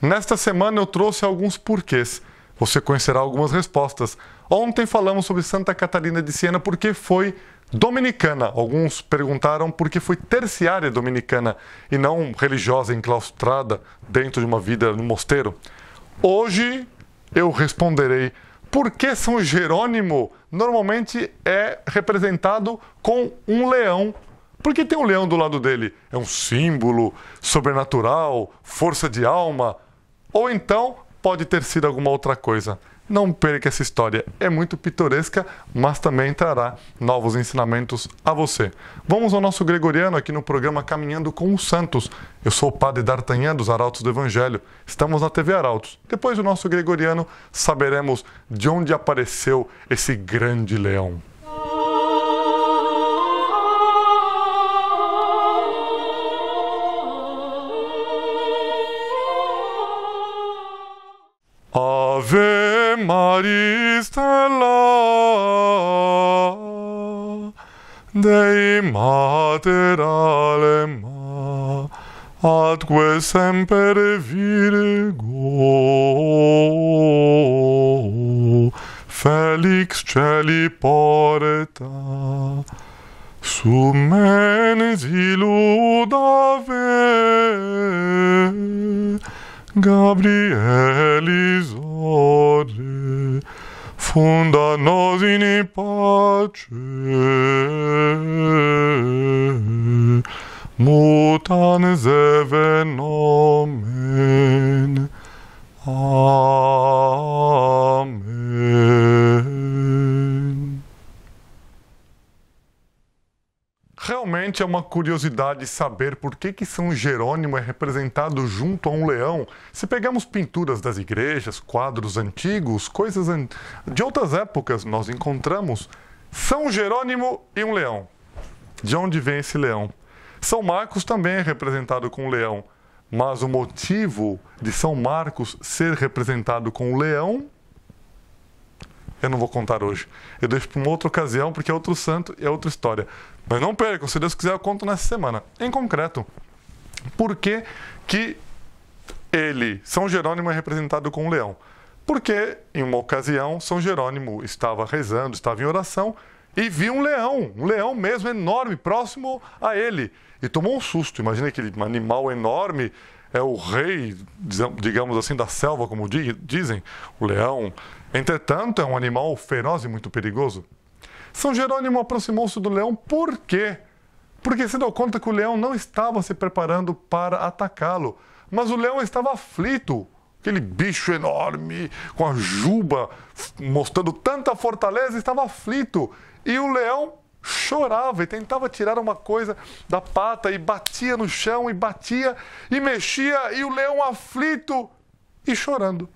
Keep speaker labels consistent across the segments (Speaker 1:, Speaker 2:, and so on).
Speaker 1: Nesta semana eu trouxe alguns porquês. Você conhecerá algumas respostas. Ontem falamos sobre Santa Catarina de Siena porque foi dominicana. Alguns perguntaram por que foi terciária dominicana e não religiosa enclaustrada dentro de uma vida no mosteiro. Hoje eu responderei por que São Jerônimo normalmente é representado com um leão. Por que tem um leão do lado dele? É um símbolo sobrenatural, força de alma, ou então pode ter sido alguma outra coisa. Não perca essa história, é muito pitoresca, mas também trará novos ensinamentos a você. Vamos ao nosso gregoriano aqui no programa Caminhando com os Santos. Eu sou o Padre D'Artagnan dos Arautos do Evangelho. Estamos na TV Arautos. Depois do nosso gregoriano, saberemos de onde apareceu esse grande leão. Maris stella Dei mater alema Atque semper virgo Felix celi porta Su men zilud ave Gabrielis ore, funda nos in pace, mutan zevenomen. Amen. Realmente é uma curiosidade saber por que, que São Jerônimo é representado junto a um leão. Se pegamos pinturas das igrejas, quadros antigos, coisas an... de outras épocas, nós encontramos São Jerônimo e um leão. De onde vem esse leão? São Marcos também é representado com um leão, mas o motivo de São Marcos ser representado com um leão eu não vou contar hoje. Eu deixo para uma outra ocasião, porque é outro santo e é outra história. Mas não percam, se Deus quiser, eu conto nessa semana. Em concreto, por que, que ele, São Jerônimo, é representado com um leão? Porque, em uma ocasião, São Jerônimo estava rezando, estava em oração, e viu um leão, um leão mesmo enorme, próximo a ele. E tomou um susto. Imagina aquele animal enorme é o rei, digamos assim, da selva, como dizem, o leão. Entretanto, é um animal feroz e muito perigoso. São Jerônimo aproximou-se do leão por quê? Porque se deu conta que o leão não estava se preparando para atacá-lo, mas o leão estava aflito. Aquele bicho enorme, com a juba mostrando tanta fortaleza, estava aflito. E o leão chorava e tentava tirar uma coisa da pata e batia no chão e batia e mexia e o leão aflito e chorando.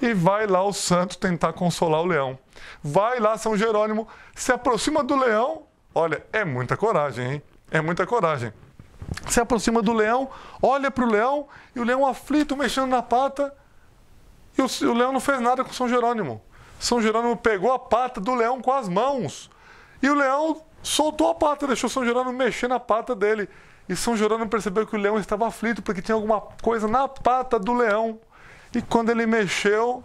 Speaker 1: E vai lá o santo tentar consolar o leão. Vai lá São Jerônimo, se aproxima do leão. Olha, é muita coragem, hein? É muita coragem. Se aproxima do leão, olha para o leão e o leão aflito mexendo na pata. E o, o leão não fez nada com São Jerônimo. São Jerônimo pegou a pata do leão com as mãos e o leão soltou a pata, deixou São Jerônimo mexer na pata dele. E São Jerônimo percebeu que o leão estava aflito porque tinha alguma coisa na pata do leão. E quando ele mexeu,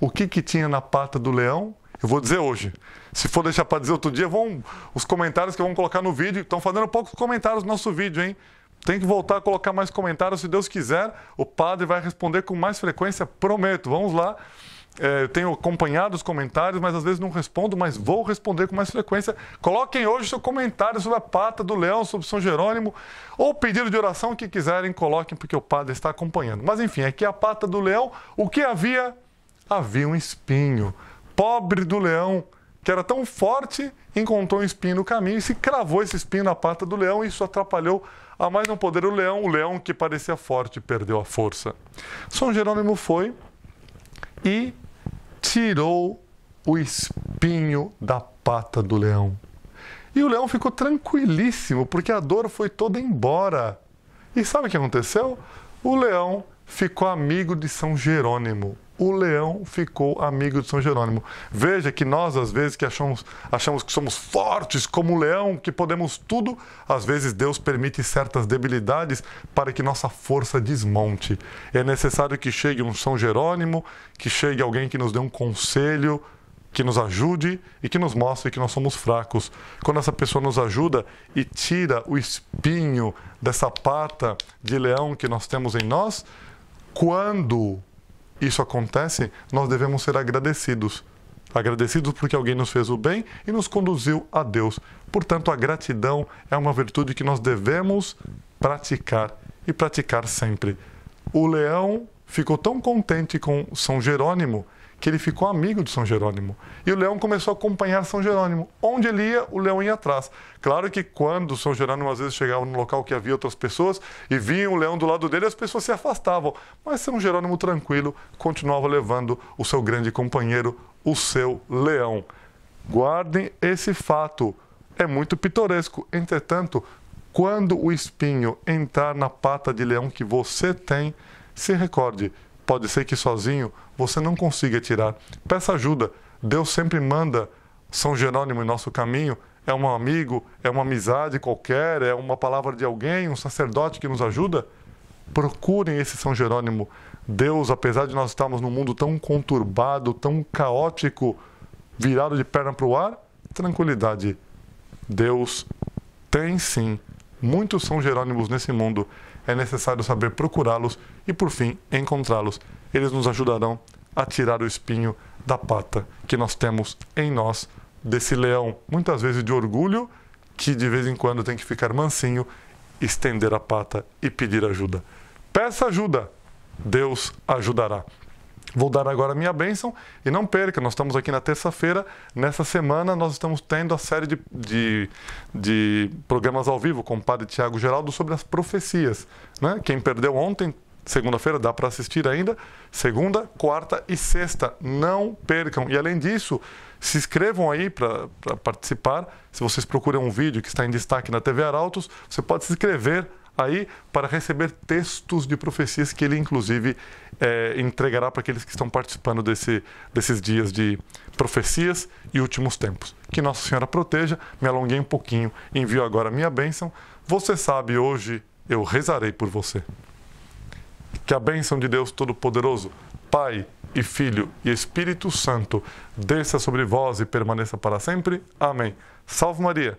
Speaker 1: o que que tinha na pata do leão? Eu vou dizer hoje. Se for deixar para dizer outro dia, vão os comentários que vão colocar no vídeo. Estão fazendo poucos comentários no nosso vídeo, hein? Tem que voltar a colocar mais comentários, se Deus quiser. O padre vai responder com mais frequência, prometo. Vamos lá é, tenho acompanhado os comentários, mas às vezes não respondo, mas vou responder com mais frequência. Coloquem hoje seu comentário sobre a pata do leão, sobre São Jerônimo, ou pedido de oração que quiserem, coloquem, porque o padre está acompanhando. Mas enfim, aqui é a pata do leão, o que havia? Havia um espinho. Pobre do leão, que era tão forte, encontrou um espinho no caminho e se cravou esse espinho na pata do leão e isso atrapalhou a mais não poder o leão. O leão que parecia forte perdeu a força. São Jerônimo foi e tirou o espinho da pata do leão. E o leão ficou tranquilíssimo, porque a dor foi toda embora. E sabe o que aconteceu? O leão ficou amigo de São Jerônimo o leão ficou amigo de São Jerônimo. Veja que nós, às vezes, que achamos, achamos que somos fortes como o leão, que podemos tudo, às vezes Deus permite certas debilidades para que nossa força desmonte. É necessário que chegue um São Jerônimo, que chegue alguém que nos dê um conselho, que nos ajude e que nos mostre que nós somos fracos. Quando essa pessoa nos ajuda e tira o espinho dessa pata de leão que nós temos em nós, quando isso acontece, nós devemos ser agradecidos. Agradecidos porque alguém nos fez o bem e nos conduziu a Deus. Portanto, a gratidão é uma virtude que nós devemos praticar e praticar sempre. O leão ficou tão contente com São Jerônimo que ele ficou amigo de São Jerônimo. E o leão começou a acompanhar São Jerônimo. Onde ele ia, o leão ia atrás. Claro que quando São Jerônimo às vezes chegava no local que havia outras pessoas e vinha o leão do lado dele, as pessoas se afastavam. Mas São Jerônimo, tranquilo, continuava levando o seu grande companheiro, o seu leão. Guardem esse fato. É muito pitoresco. Entretanto, quando o espinho entrar na pata de leão que você tem, se recorde Pode ser que sozinho você não consiga tirar. Peça ajuda. Deus sempre manda São Jerônimo em nosso caminho. É um amigo, é uma amizade qualquer, é uma palavra de alguém, um sacerdote que nos ajuda. Procurem esse São Jerônimo. Deus, apesar de nós estarmos num mundo tão conturbado, tão caótico, virado de perna para o ar, tranquilidade. Deus tem sim Muitos são Jerônimos nesse mundo. É necessário saber procurá-los e, por fim, encontrá-los. Eles nos ajudarão a tirar o espinho da pata que nós temos em nós, desse leão, muitas vezes de orgulho, que de vez em quando tem que ficar mansinho, estender a pata e pedir ajuda. Peça ajuda, Deus ajudará. Vou dar agora a minha bênção e não perca, nós estamos aqui na terça-feira. Nessa semana nós estamos tendo a série de, de, de programas ao vivo com o padre Tiago Geraldo sobre as profecias. Né? Quem perdeu ontem, segunda-feira, dá para assistir ainda. Segunda, quarta e sexta. Não percam. E além disso, se inscrevam aí para participar. Se vocês procuram um vídeo que está em destaque na TV Arautos, você pode se inscrever aí para receber textos de profecias que ele, inclusive, é, entregará para aqueles que estão participando desse, desses dias de profecias e últimos tempos. Que Nossa Senhora proteja. Me alonguei um pouquinho, envio agora a minha bênção. Você sabe, hoje eu rezarei por você. Que a bênção de Deus Todo-Poderoso, Pai e Filho e Espírito Santo, desça sobre vós e permaneça para sempre. Amém. Salve Maria!